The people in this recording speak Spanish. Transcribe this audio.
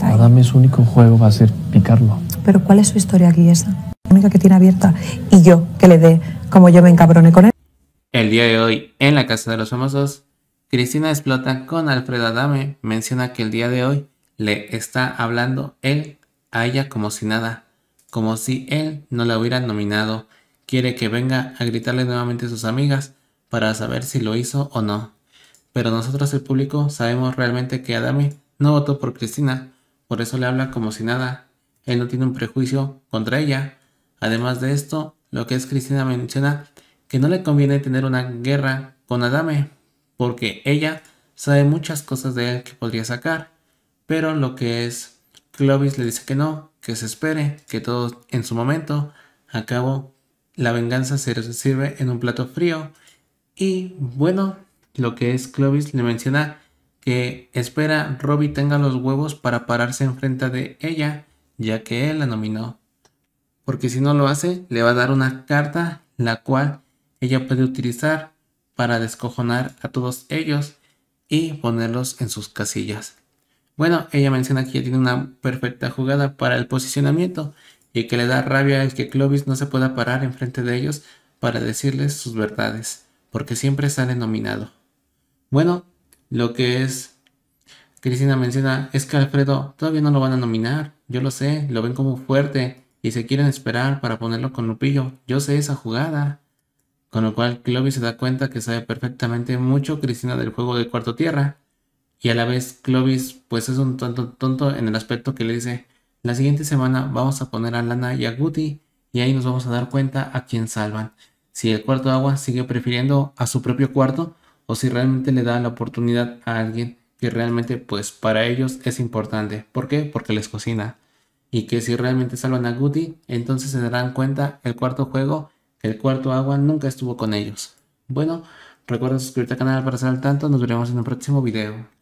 Adame su único juego va a ser picarlo. Pero ¿cuál es su historia aquí esa? La única que tiene abierta. Y yo, que le dé como yo me encabrone con él. El día de hoy, en la Casa de los Famosos, Cristina explota con Alfredo Adame. Menciona que el día de hoy le está hablando él a ella como si nada, como si él no la hubiera nominado. Quiere que venga a gritarle nuevamente a sus amigas para saber si lo hizo o no. Pero nosotros el público sabemos realmente que Adame no votó por Cristina, por eso le habla como si nada. Él no tiene un prejuicio contra ella. Además de esto, lo que es Cristina menciona que no le conviene tener una guerra con Adame, porque ella sabe muchas cosas de él que podría sacar. Pero lo que es Clovis le dice que no, que se espere, que todo en su momento. acabo la venganza se sirve en un plato frío. Y bueno, lo que es Clovis le menciona que espera Robbie tenga los huevos para pararse enfrente de ella, ya que él la nominó. Porque si no lo hace, le va a dar una carta la cual ella puede utilizar para descojonar a todos ellos y ponerlos en sus casillas. Bueno, ella menciona que ya tiene una perfecta jugada para el posicionamiento y que le da rabia el que Clovis no se pueda parar enfrente de ellos para decirles sus verdades, porque siempre sale nominado. Bueno, lo que es, Cristina menciona, es que Alfredo todavía no lo van a nominar. Yo lo sé, lo ven como fuerte y se quieren esperar para ponerlo con Lupillo. Yo sé esa jugada. Con lo cual Clovis se da cuenta que sabe perfectamente mucho Cristina del juego de Cuarto Tierra. Y a la vez Clovis pues es un tonto tonto en el aspecto que le dice, la siguiente semana vamos a poner a Lana y a Guti y ahí nos vamos a dar cuenta a quién salvan. Si el cuarto agua sigue prefiriendo a su propio cuarto o si realmente le da la oportunidad a alguien que realmente pues para ellos es importante. ¿Por qué? Porque les cocina. Y que si realmente salvan a Guti, entonces se darán cuenta el cuarto juego, el cuarto agua nunca estuvo con ellos. Bueno, recuerda suscribirte al canal para estar al tanto, nos veremos en un próximo video.